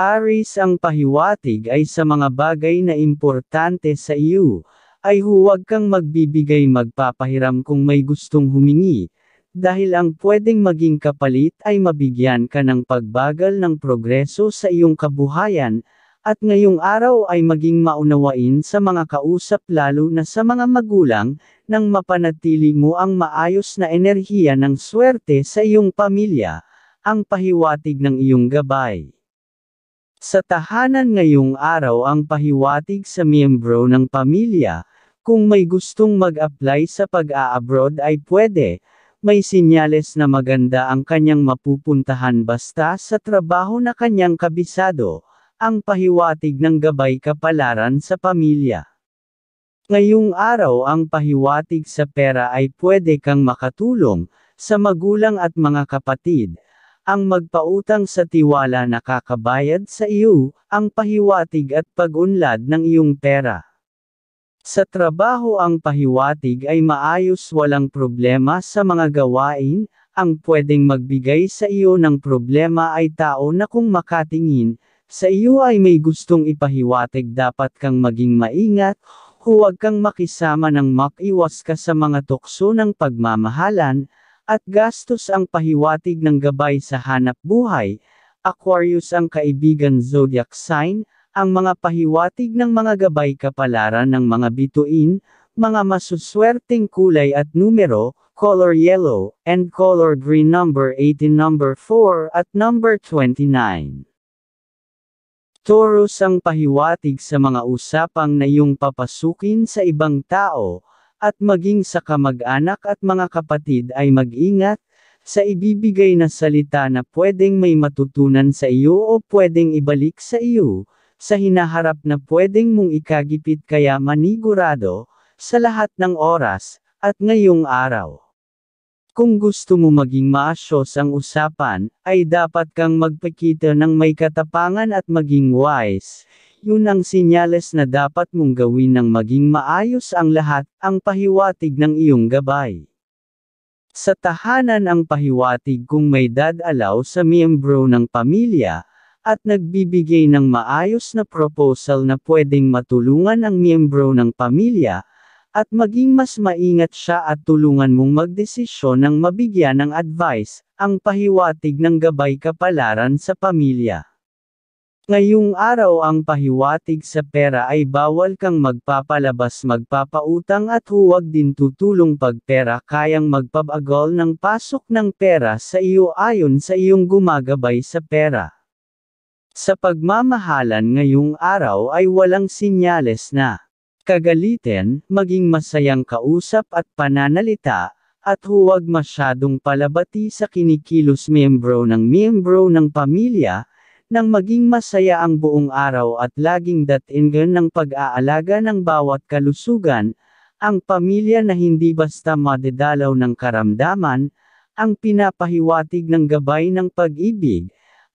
Aris ang pahiwatig ay sa mga bagay na importante sa iyo, ay huwag kang magbibigay magpapahiram kung may gustong humingi, dahil ang pwedeng maging kapalit ay mabigyan ka ng pagbagal ng progreso sa iyong kabuhayan, at ngayong araw ay maging maunawain sa mga kausap lalo na sa mga magulang, nang mapanatili mo ang maayos na enerhiya ng swerte sa iyong pamilya, ang pahiwatig ng iyong gabay. Sa tahanan ngayong araw ang pahiwatig sa miyembro ng pamilya, kung may gustong mag-apply sa pag a abroad ay pwede, may sinyales na maganda ang kanyang mapupuntahan basta sa trabaho na kanyang kabisado, ang pahiwatig ng gabay kapalaran sa pamilya. Ngayong araw ang pahiwatig sa pera ay pwede kang makatulong, sa magulang at mga kapatid, ang magpautang sa tiwala nakakabayad sa iyo, ang pahiwatig at pagunlad ng iyong pera. Sa trabaho ang pahiwatig ay maayos walang problema sa mga gawain, ang pwedeng magbigay sa iyo ng problema ay tao na kung makatingin, sa iyo ay may gustong ipahiwatig dapat kang maging maingat, huwag kang makisama ng makiwas ka sa mga tukso ng pagmamahalan, at gastos ang pahiwatig ng gabay sa hanap buhay, Aquarius ang kaibigan zodiac sign, ang mga pahiwatig ng mga gabay kapalaran ng mga bituin, mga masuswerteng kulay at numero, color yellow, and color green number 18 number 4 at number 29. Taurus ang pahiwatig sa mga usapang na iyong papasukin sa ibang tao, at maging sa kamag-anak at mga kapatid ay mag-ingat, sa ibibigay na salita na pwedeng may matutunan sa iyo o pwedeng ibalik sa iyo, sa hinaharap na pwedeng mong ikagipit kaya manigurado, sa lahat ng oras, at ngayong araw. Kung gusto mo maging maasyos ang usapan, ay dapat kang magpakita ng may katapangan at maging wise, yun ang sinyales na dapat mong gawin ng maging maayos ang lahat, ang pahiwatig ng iyong gabay. Sa tahanan ang pahiwatig kung may dadalaw sa miyembro ng pamilya, at nagbibigay ng maayos na proposal na pwedeng matulungan ang miyembro ng pamilya, at maging mas maingat siya at tulungan mong magdesisyon ng mabigyan ng advice, ang pahiwatig ng gabay kapalaran sa pamilya. Ngayong araw ang pahiwatig sa pera ay bawal kang magpapalabas magpapautang at huwag din tutulong pagpera kayang magpabagol ng pasok ng pera sa iyo ayon sa iyong gumagabay sa pera. Sa pagmamahalan ngayong araw ay walang sinyales na kagalitin, maging masayang kausap at pananalita, at huwag masyadong palabati sa kinikilos membro ng membro ng pamilya, nang maging masaya ang buong araw at laging datingan ng pag-aalaga ng bawat kalusugan, ang pamilya na hindi basta madedalaw ng karamdaman, ang pinapahiwatig ng gabay ng pag-ibig,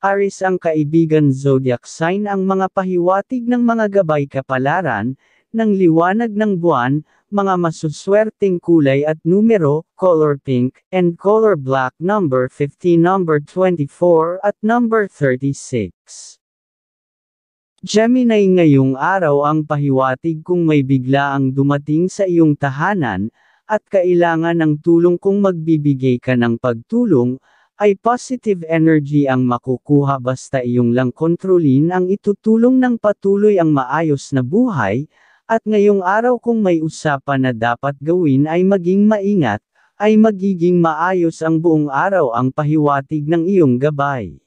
Aris ang kaibigan zodiac sign ang mga pahiwatig ng mga gabay kapalaran, ng liwanag ng buwan, mga masuswerteng kulay at numero, color pink, and color black number 50 number 24 at number 36. Gemini ngayong araw ang pahiwatig kung may bigla ang dumating sa iyong tahanan, at kailangan ng tulong kung magbibigay ka ng pagtulong, ay positive energy ang makukuha basta iyong lang kontrolin ang itutulong ng patuloy ang maayos na buhay, at ngayong araw kung may usapan na dapat gawin ay maging maingat, ay magiging maayos ang buong araw ang pahiwatig ng iyong gabay.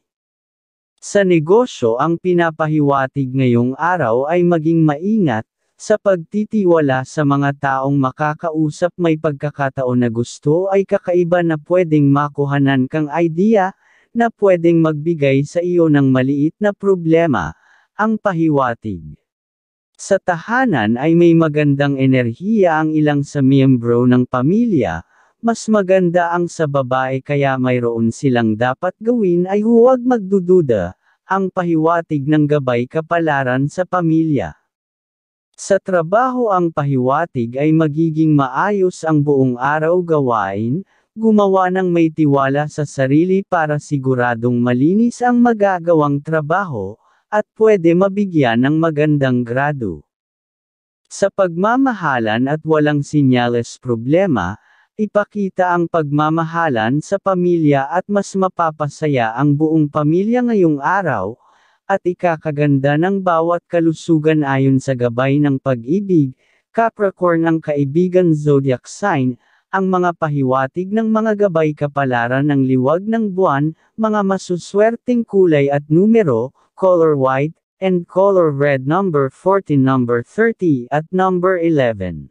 Sa negosyo ang pinapahiwatig ngayong araw ay maging maingat, sa pagtitiwala sa mga taong makakausap may pagkakataon na gusto ay kakaiba na pwedeng makuhanan kang idea, na pwedeng magbigay sa iyo ng maliit na problema, ang pahiwatig. Sa tahanan ay may magandang enerhiya ang ilang sa miyembro ng pamilya, mas maganda ang sa babae kaya mayroon silang dapat gawin ay huwag magdududa, ang pahiwatig ng gabay kapalaran sa pamilya. Sa trabaho ang pahiwatig ay magiging maayos ang buong araw gawain, gumawa ng may tiwala sa sarili para siguradong malinis ang magagawang trabaho, at pwede mabigyan ng magandang grado. Sa pagmamahalan at walang sinyales problema, ipakita ang pagmamahalan sa pamilya at mas mapapasaya ang buong pamilya ngayong araw, at ikakaganda ng bawat kalusugan ayon sa gabay ng pag-ibig, Capricorn ang kaibigan zodiac sign, ang mga pahiwatig ng mga gabay kapalaran ng liwag ng buwan, mga masuswerteng kulay at numero, color white, and color red number 14 number 30 at number 11.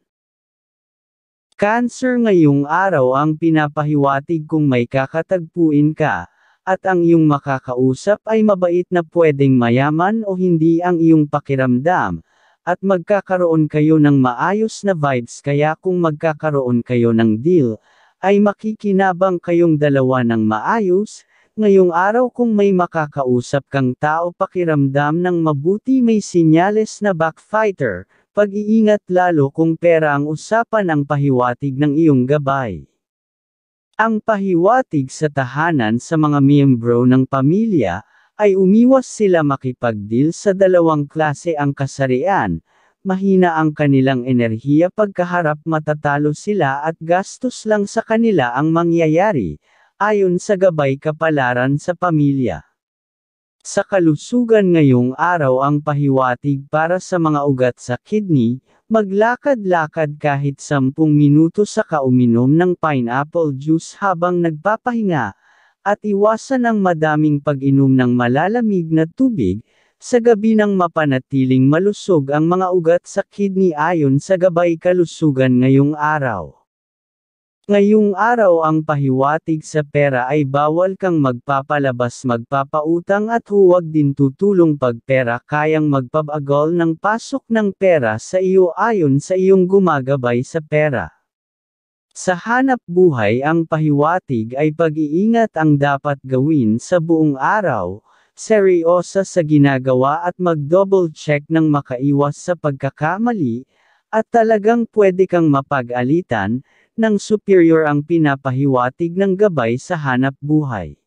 Cancer ngayong araw ang pinapahiwatig kung may kakatagpuin ka, at ang iyong makakausap ay mabait na pwedeng mayaman o hindi ang iyong pakiramdam, at magkakaroon kayo ng maayos na vibes kaya kung magkakaroon kayo ng deal, ay makikinabang kayong dalawa ng maayos, Ngayong araw kung may makakausap kang tao pakiramdam ng mabuti may sinyales na backfighter, pag-iingat lalo kung pera ang usapan ang pahiwatig ng iyong gabay. Ang pahiwatig sa tahanan sa mga miyembro ng pamilya, ay umiwas sila makipagdil sa dalawang klase ang kasarian, mahina ang kanilang enerhiya pagkaharap matatalo sila at gastos lang sa kanila ang mangyayari, ayon sa gabay kapalaran sa pamilya. Sa kalusugan ngayong araw ang pahiwatig para sa mga ugat sa kidney, maglakad-lakad kahit 10 minuto sa kauminom ng pineapple juice habang nagpapahinga, at iwasan ang madaming pag-inom ng malalamig na tubig, sa gabi nang mapanatiling malusog ang mga ugat sa kidney ayon sa gabay kalusugan ngayong araw. Ngayong araw ang pahiwatig sa pera ay bawal kang magpapalabas magpapautang at huwag din tutulong pag pera kayang magpabagol ng pasok ng pera sa iyo ayon sa iyong gumagabay sa pera. Sa hanap buhay ang pahiwatig ay pag-iingat ang dapat gawin sa buong araw, seryosa sa ginagawa at mag-double check ng makaiwas sa pagkakamali, at talagang pwede kang mapag-alitan, ng superior ang pinapahiwatig ng gabay sa hanap buhay.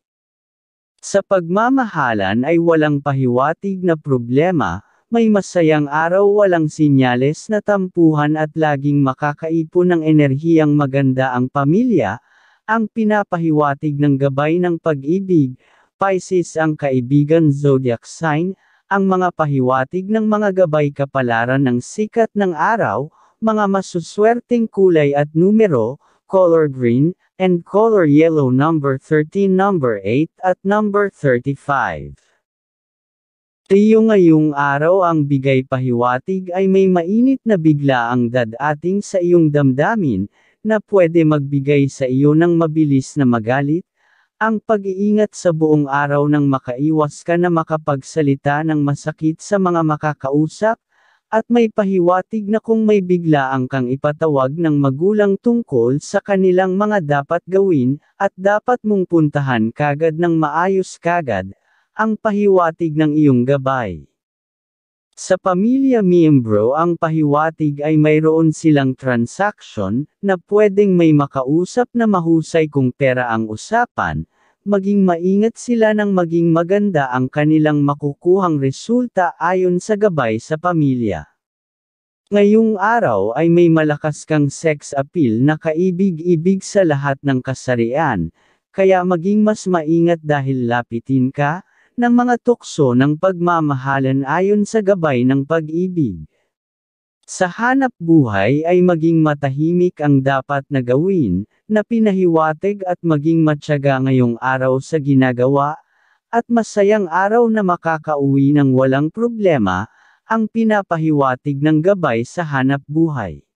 Sa pagmamahalan ay walang pahiwatig na problema, may masayang araw walang sinyales na tampuhan at laging makakaipon ng enerhiyang maganda ang pamilya, ang pinapahiwatig ng gabay ng pag-ibig, Pisces ang kaibigan zodiac sign, ang mga pahiwatig ng mga gabay kapalaran ng sikat ng araw, mga masuswerteng kulay at numero, color green, and color yellow number 13 number 8 at number 35. Tiyo ngayong araw ang bigay pahiwatig ay may mainit na bigla ang dadating sa iyong damdamin, na pwede magbigay sa iyo ng mabilis na magalit, ang pag-iingat sa buong araw nang makaiwas ka na makapagsalita ng masakit sa mga makakausap, at may pahiwatig na kung may biglaang kang ipatawag ng magulang tungkol sa kanilang mga dapat gawin, at dapat mong puntahan kagad ng maayos kagad, ang pahiwatig ng iyong gabay. Sa pamilya miyembro ang pahiwatig ay mayroon silang transaction, na pwedeng may makausap na mahusay kung pera ang usapan, maging maingat sila nang maging maganda ang kanilang makukuhang resulta ayon sa gabay sa pamilya. Ngayong araw ay may malakas kang sex appeal na kaibig-ibig sa lahat ng kasarian, kaya maging mas maingat dahil lapitin ka ng mga tukso ng pagmamahalan ayon sa gabay ng pag-ibig. Sa hanap buhay ay maging matahimik ang dapat na gawin, na pinahiwatig at maging matyaga ngayong araw sa ginagawa, at masayang araw na makakauwi ng walang problema, ang pinapahiwatig ng gabay sa hanap buhay.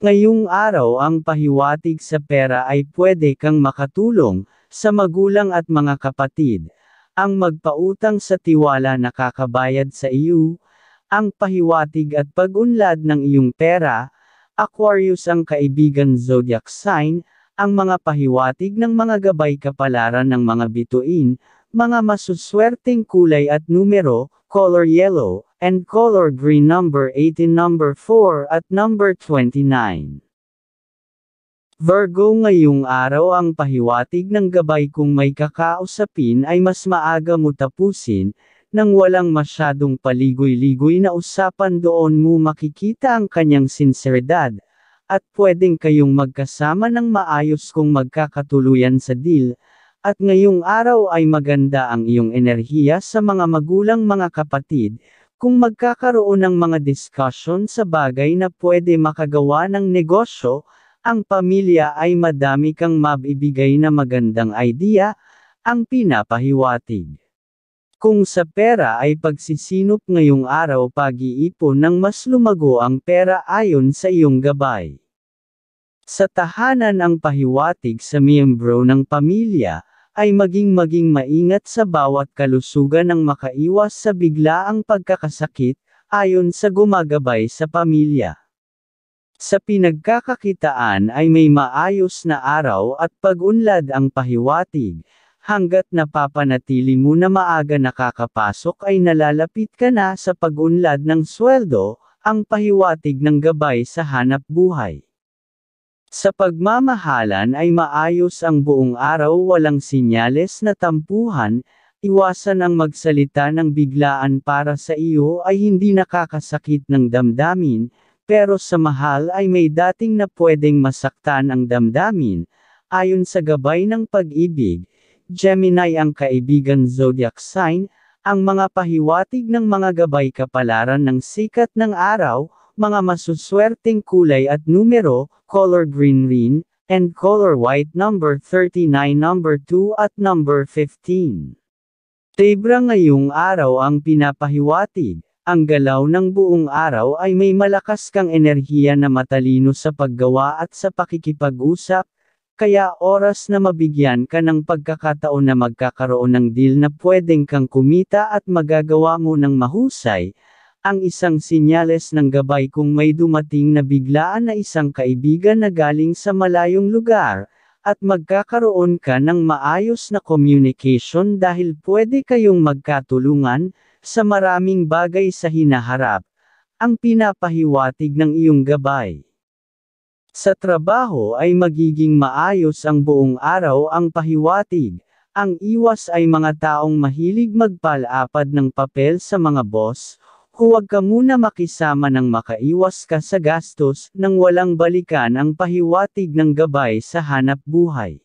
Ngayong araw ang pahiwatig sa pera ay pwede kang makatulong, sa magulang at mga kapatid, ang magpautang sa tiwala na kakabayad sa iyo, ang pahiwatig at pagunlad ng iyong pera, Aquarius ang kaibigan zodiac sign, ang mga pahiwatig ng mga gabay kapalaran ng mga bituin, mga masuswerteng kulay at numero, color yellow, and color green number 18 number 4 at number 29. Virgo ngayong araw ang pahiwatig ng gabay kung may kakausapin ay mas maaga mo tapusin, nang walang masyadong paligoy-ligoy na usapan doon mo makikita ang kanyang sinseridad, at pwedeng kayong magkasama ng maayos kung magkakatuluyan sa deal, at ngayong araw ay maganda ang iyong enerhiya sa mga magulang mga kapatid, kung magkakaroon ng mga discussion sa bagay na pwede makagawa ng negosyo, ang pamilya ay madami kang mabibigay na magandang idea, ang pinapahiwatig. Kung sa pera ay pagsisinop ngayong araw pag-iipon ng mas lumago ang pera ayon sa iyong gabay. Sa tahanan ang pahiwatig sa miyembro ng pamilya, ay maging maging maingat sa bawat kalusugan ng makaiwas sa biglaang pagkakasakit, ayon sa gumagabay sa pamilya. Sa pinagkakakitaan ay may maayos na araw at pag-unlad ang pahiwatig, hanggat napapanatili mo na maaga nakakapasok ay nalalapit ka na sa pag-unlad ng sweldo, ang pahiwatig ng gabay sa hanap buhay. Sa pagmamahalan ay maayos ang buong araw walang sinyales na tampuhan, iwasan ang magsalita ng biglaan para sa iyo ay hindi nakakasakit ng damdamin, pero sa mahal ay may dating na pwedeng masaktan ang damdamin, ayon sa gabay ng pag-ibig, Gemini ang kaibigan zodiac sign, ang mga pahiwatig ng mga gabay kapalaran ng sikat ng araw, mga masuswerteng kulay at numero, color green rin, and color white number 39 number 2 at number 15. Tebra ngayong araw ang pinapahiwatig, ang galaw ng buong araw ay may malakas kang enerhiya na matalino sa paggawa at sa pakikipag-usap, kaya oras na mabigyan ka ng pagkakataon na magkakaroon ng deal na pwedeng kang kumita at magagawa mo ng mahusay, ang isang sinyales ng gabay kung may dumating na biglaan na isang kaibigan na galing sa malayong lugar, at magkakaroon ka ng maayos na communication dahil pwede kayong magkatulungan sa maraming bagay sa hinaharap, ang pinapahiwatig ng iyong gabay. Sa trabaho ay magiging maayos ang buong araw ang pahiwatig. Ang iwas ay mga taong mahilig magpalapad ng papel sa mga boss, huwag ka muna makisama ng makaiwas ka sa gastos nang walang balikan ang pahiwatig ng gabay sa hanap buhay.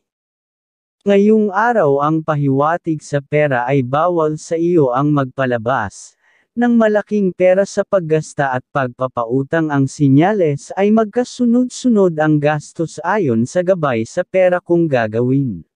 Ngayong araw ang pahiwatig sa pera ay bawal sa iyo ang magpalabas, ng malaking pera sa paggasta at pagpapautang ang sinyales ay magkasunod-sunod ang gastos ayon sa gabay sa pera kung gagawin.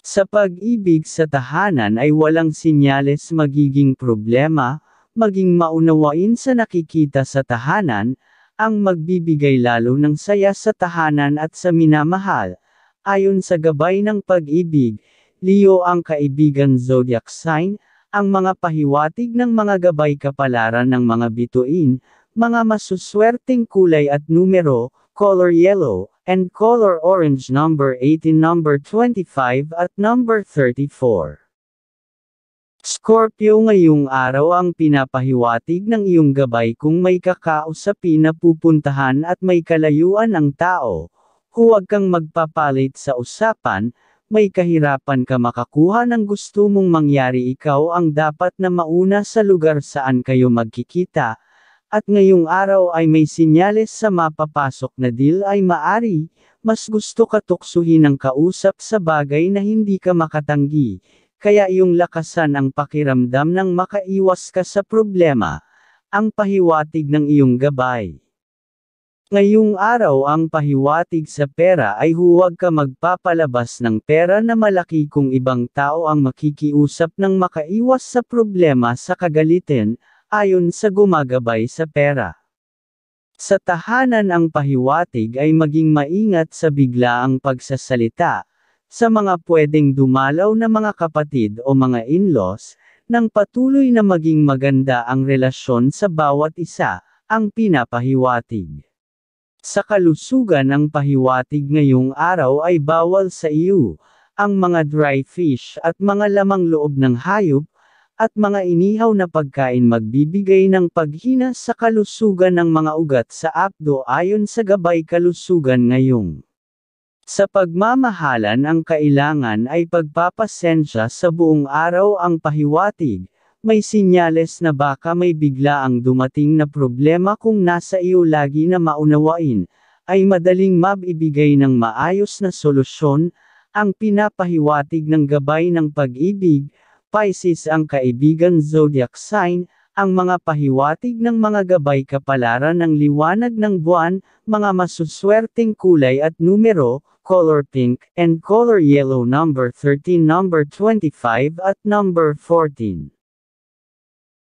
Sa pag-ibig sa tahanan ay walang sinyales magiging problema, maging maunawain sa nakikita sa tahanan, ang magbibigay lalo ng saya sa tahanan at sa minamahal, ayon sa gabay ng pag-ibig, Leo ang kaibigan zodiac sign, ang mga pahiwatig ng mga gabay kapalaran ng mga bituin, mga masuswerteng kulay at numero, color yellow, and color orange number 18 number 25 at number 34. Scorpio ngayong araw ang pinapahiwatig ng iyong gabay kung may kakausapin na pupuntahan at may kalayuan ang tao, huwag kang magpapalit sa usapan, may kahirapan ka makakuha ng gusto mong mangyari ikaw ang dapat na mauna sa lugar saan kayo magkikita, at ngayong araw ay may sinyales sa mapapasok na deal ay maari, mas gusto ka tuksuhin ang kausap sa bagay na hindi ka makatanggi, kaya iyong lakasan ang pakiramdam ng makaiwas ka sa problema, ang pahiwatig ng iyong gabay. Ngayong araw ang pahiwatig sa pera ay huwag ka magpapalabas ng pera na malaki kung ibang tao ang makikiusap ng makaiwas sa problema sa kagalitin, ayon sa gumagabay sa pera. Sa tahanan ang pahiwatig ay maging maingat sa biglaang pagsasalita, sa mga pwedeng dumalaw na mga kapatid o mga in-laws, nang patuloy na maging maganda ang relasyon sa bawat isa, ang pinapahiwatig. Sa kalusugan ng pahiwatig ngayong araw ay bawal sa iyo, ang mga dry fish at mga lamang loob ng hayop, at mga inihaw na pagkain magbibigay ng paghina sa kalusugan ng mga ugat sa apdo ayon sa gabay kalusugan ngayong. Sa pagmamahalan ang kailangan ay pagpapasensya sa buong araw ang pahiwatig, may sinyales na baka may bigla ang dumating na problema kung nasa iyo lagi na maunawain, ay madaling mabibigay ng maayos na solusyon, ang pinapahiwatig ng gabay ng pag-ibig, Pisces ang kaibigan zodiac sign, ang mga pahiwatig ng mga gabay kapalaran ng liwanag ng buwan, mga masuswerteng kulay at numero, color pink and color yellow number 13 number 25 at number 14.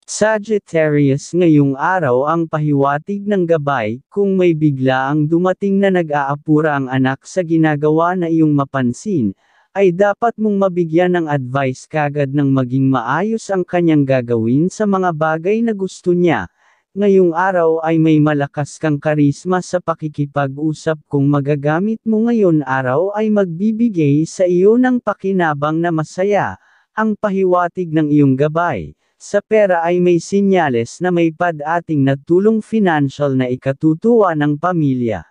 Sagittarius ngayong araw ang pahiwatig ng gabay, kung may bigla ang dumating na nag-aapura ang anak sa ginagawa na iyong mapansin, ay dapat mong mabigyan ng advice kagad ng maging maayos ang kanyang gagawin sa mga bagay na gusto niya. Ngayong araw ay may malakas kang karisma sa pakikipag-usap kung magagamit mo ngayon araw ay magbibigay sa iyo ng pakinabang na masaya, ang pahiwatig ng iyong gabay. Sa pera ay may sinyales na may pad ating natulong financial na ikatutuwa ng pamilya.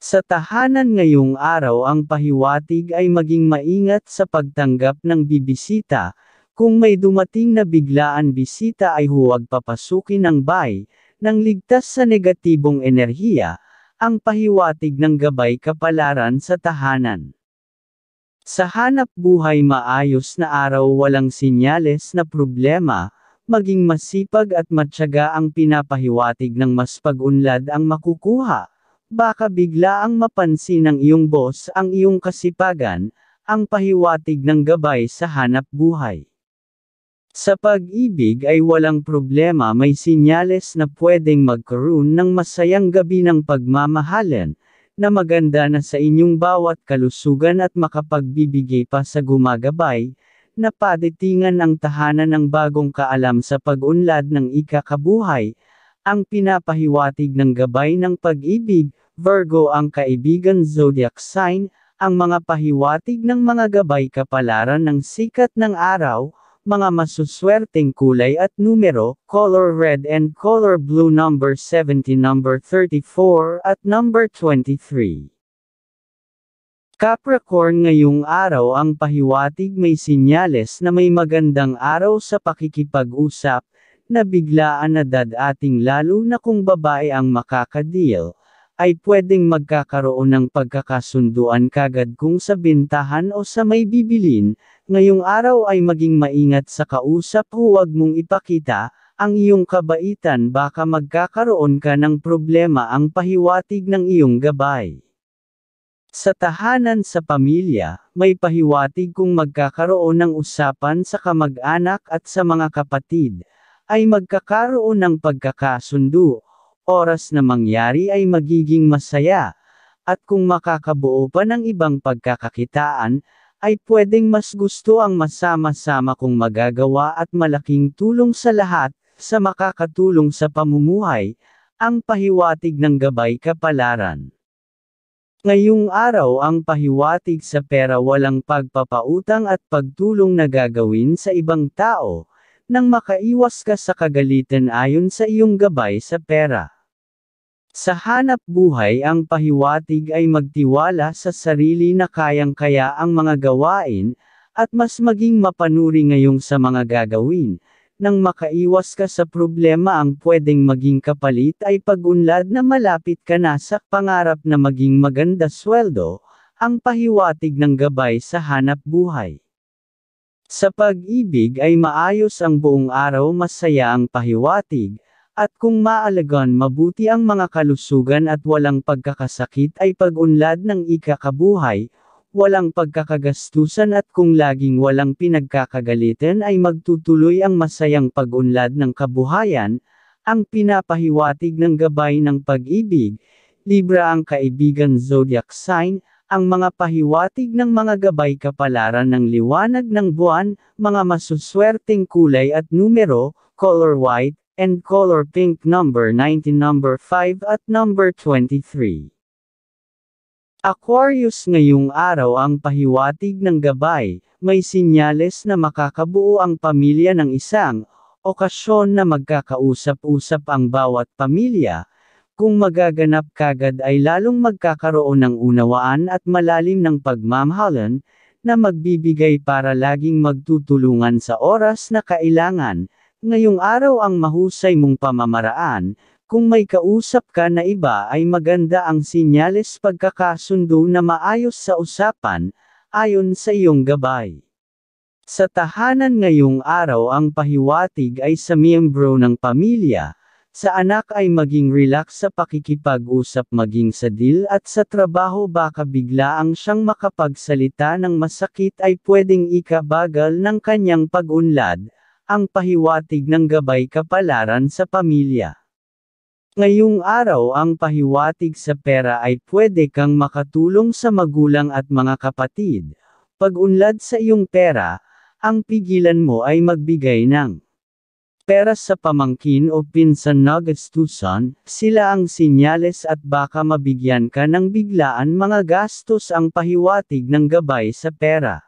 Sa tahanan ngayong araw ang pahiwatig ay maging maingat sa pagtanggap ng bibisita, kung may dumating na biglaan bisita ay huwag papasukin ang bay, nang ligtas sa negatibong enerhiya, ang pahiwatig ng gabay kapalaran sa tahanan. Sa hanap buhay maayos na araw walang sinyales na problema, maging masipag at matyaga ang pinapahiwatig ng mas pag-unlad ang makukuha. Baka bigla ang mapansin ng iyong boss ang iyong kasipagan, ang pahiwatig ng gabay sa hanap buhay. Sa pag-ibig ay walang problema may sinyales na pwedeng magkaroon ng masayang gabi ng pagmamahalan, na maganda na sa inyong bawat kalusugan at makapagbibigay pa sa gumagabay, na paditingan ang tahanan ng bagong kaalam sa pag-unlad ng ikakabuhay, ang pinapahiwatig ng gabay ng pag-ibig, Virgo ang kaibigan zodiac sign, ang mga pahiwatig ng mga gabay kapalaran ng sikat ng araw, mga masuswerteng kulay at numero, color red and color blue number 70 number 34 at number 23. Capricorn ngayong araw ang pahiwatig may sinyales na may magandang araw sa pakikipag-usap, na biglaan na dadating lalo na kung babae ang makakadeal, ay pwedeng magkakaroon ng pagkakasunduan kagad kung sa bintahan o sa may bibilin, Ngayong araw ay maging maingat sa kausap huwag mong ipakita, ang iyong kabaitan baka magkakaroon ka ng problema ang pahiwatig ng iyong gabay. Sa tahanan sa pamilya, may pahiwatig kung magkakaroon ng usapan sa kamag-anak at sa mga kapatid, ay magkakaroon ng pagkakasundo, oras na mangyari ay magiging masaya, at kung makakabuo pa ng ibang pagkakakitaan, ay pwedeng mas gusto ang masama-sama kong magagawa at malaking tulong sa lahat, sa makakatulong sa pamumuhay, ang pahiwatig ng gabay kapalaran. Ngayong araw ang pahiwatig sa pera walang pagpapautang at pagtulong na gagawin sa ibang tao, nang makaiwas ka sa kagalitan ayon sa iyong gabay sa pera. Sa hanap buhay ang pahiwatig ay magtiwala sa sarili na kayang-kaya ang mga gawain, at mas maging mapanuri ngayong sa mga gagawin, nang makaiwas ka sa problema ang pwedeng maging kapalit ay pagunlad na malapit ka na sa pangarap na maging maganda sweldo, ang pahiwatig ng gabay sa hanap buhay. Sa pag-ibig ay maayos ang buong araw masaya ang pahiwatig, at kung maalagan mabuti ang mga kalusugan at walang pagkakasakit ay pagunlad ng ikakabuhay, walang pagkakagastusan at kung laging walang pinagkakagalitan ay magtutuloy ang masayang pagunlad ng kabuhayan, ang pinapahiwatig ng gabay ng pag-ibig, Libra ang kaibigan zodiac sign, ang mga pahiwatig ng mga gabay kapalaran ng liwanag ng buwan, mga masuswerteng kulay at numero, color white, and color pink number 19 number 5 at number 23. Aquarius ngayong araw ang pahiwatig ng gabay, may sinyales na makakabuo ang pamilya ng isang okasyon na magkakausap-usap ang bawat pamilya, kung magaganap kagad ay lalong magkakaroon ng unawaan at malalim ng pagmamahalan, na magbibigay para laging magtutulungan sa oras na kailangan, Ngayong araw ang mahusay mong pamamaraan, kung may kausap ka na iba ay maganda ang sinyales pagkakasundo na maayos sa usapan, ayon sa iyong gabay. Sa tahanan ngayong araw ang pahiwatig ay sa miyembro ng pamilya, sa anak ay maging relax sa pakikipag-usap maging sa dil at sa trabaho baka biglaang siyang makapagsalita ng masakit ay pwedeng ikabagal ng kanyang pag-unlad, ang pahiwatig ng gabay kapalaran sa pamilya. Ngayong araw ang pahiwatig sa pera ay pwede kang makatulong sa magulang at mga kapatid. Pag-unlad sa iyong pera, ang pigilan mo ay magbigay ng pera sa pamangkin o pinsan na gastusan, sila ang sinyales at baka mabigyan ka ng biglaan mga gastos ang pahiwatig ng gabay sa pera.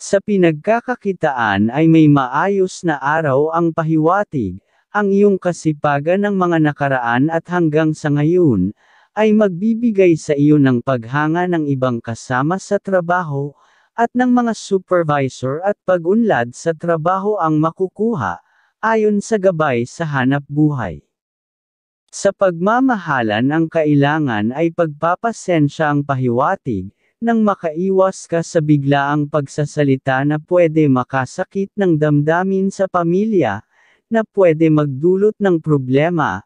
Sa pinagkakakitaan ay may maayos na araw ang pahiwatig, ang iyong kasipagan ng mga nakaraan at hanggang sa ngayon, ay magbibigay sa iyo ng paghanga ng ibang kasama sa trabaho, at ng mga supervisor at pag-unlad sa trabaho ang makukuha, ayon sa gabay sa hanap buhay. Sa pagmamahalan ang kailangan ay pagpapasensya ang pahiwatig, nang makaiwas ka sa biglaang pagsasalita na pwede makasakit ng damdamin sa pamilya, na pwede magdulot ng problema.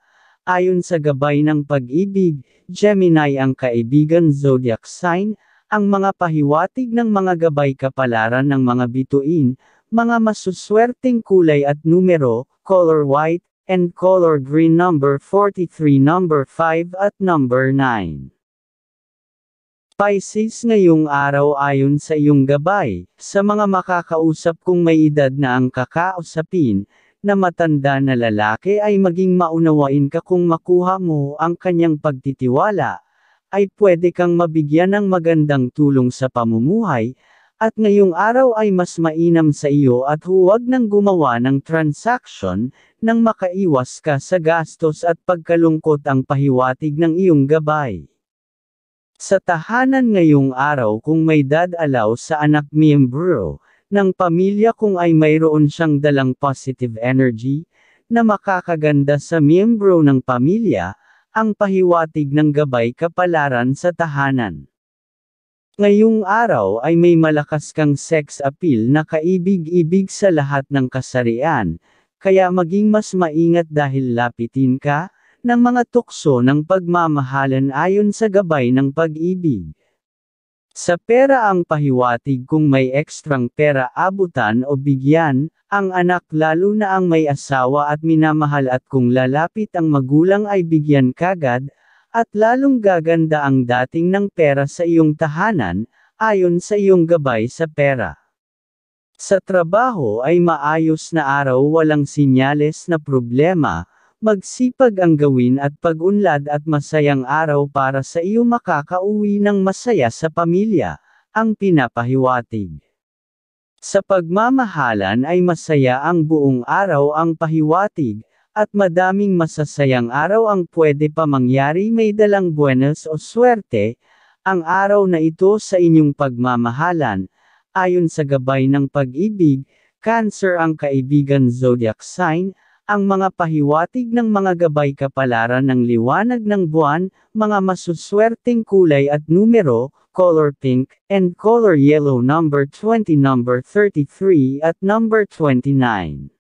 Ayon sa gabay ng pag-ibig, Gemini ang kaibigan zodiac sign, ang mga pahiwatig ng mga gabay kapalaran ng mga bituin, mga masuswerteng kulay at numero, color white, and color green number 43 number 5 at number 9. Pisces ngayong araw ayon sa iyong gabay, sa mga makakausap kong may edad na ang kakausapin, na matanda na lalaki ay maging maunawain ka kung makuha mo ang kanyang pagtitiwala, ay pwede kang mabigyan ng magandang tulong sa pamumuhay, at ngayong araw ay mas mainam sa iyo at huwag nang gumawa ng transaction, nang makaiwas ka sa gastos at pagkalungkot ang pahiwatig ng iyong gabay. Sa tahanan ngayong araw kung may dadalaw sa anak miyembro ng pamilya kung ay mayroon siyang dalang positive energy na makakaganda sa miyembro ng pamilya, ang pahiwatig ng gabay kapalaran sa tahanan. Ngayong araw ay may malakas kang sex appeal na kaibig-ibig sa lahat ng kasarian, kaya maging mas maingat dahil lapitin ka, ng mga tukso ng pagmamahalan ayon sa gabay ng pag-ibig. Sa pera ang pahiwatig kung may ekstrang pera abutan o bigyan, ang anak lalo na ang may asawa at minamahal at kung lalapit ang magulang ay bigyan kagad, at lalong gaganda ang dating ng pera sa iyong tahanan, ayon sa iyong gabay sa pera. Sa trabaho ay maayos na araw walang sinyales na problema, Magsipag ang gawin at pag-unlad at masayang araw para sa iyo makakauwi ng masaya sa pamilya, ang pinapahiwatig. Sa pagmamahalan ay masaya ang buong araw ang pahiwatig, at madaming masasayang araw ang pwede pa mangyari may dalang buenas o swerte, ang araw na ito sa inyong pagmamahalan, ayon sa gabay ng pag-ibig, Cancer ang kaibigan zodiac sign, ang mga pahiwatig ng mga gabay kapalaran ng liwanag ng buwan, mga masuswerteng kulay at numero, color pink, and color yellow number 20 number 33 at number 29.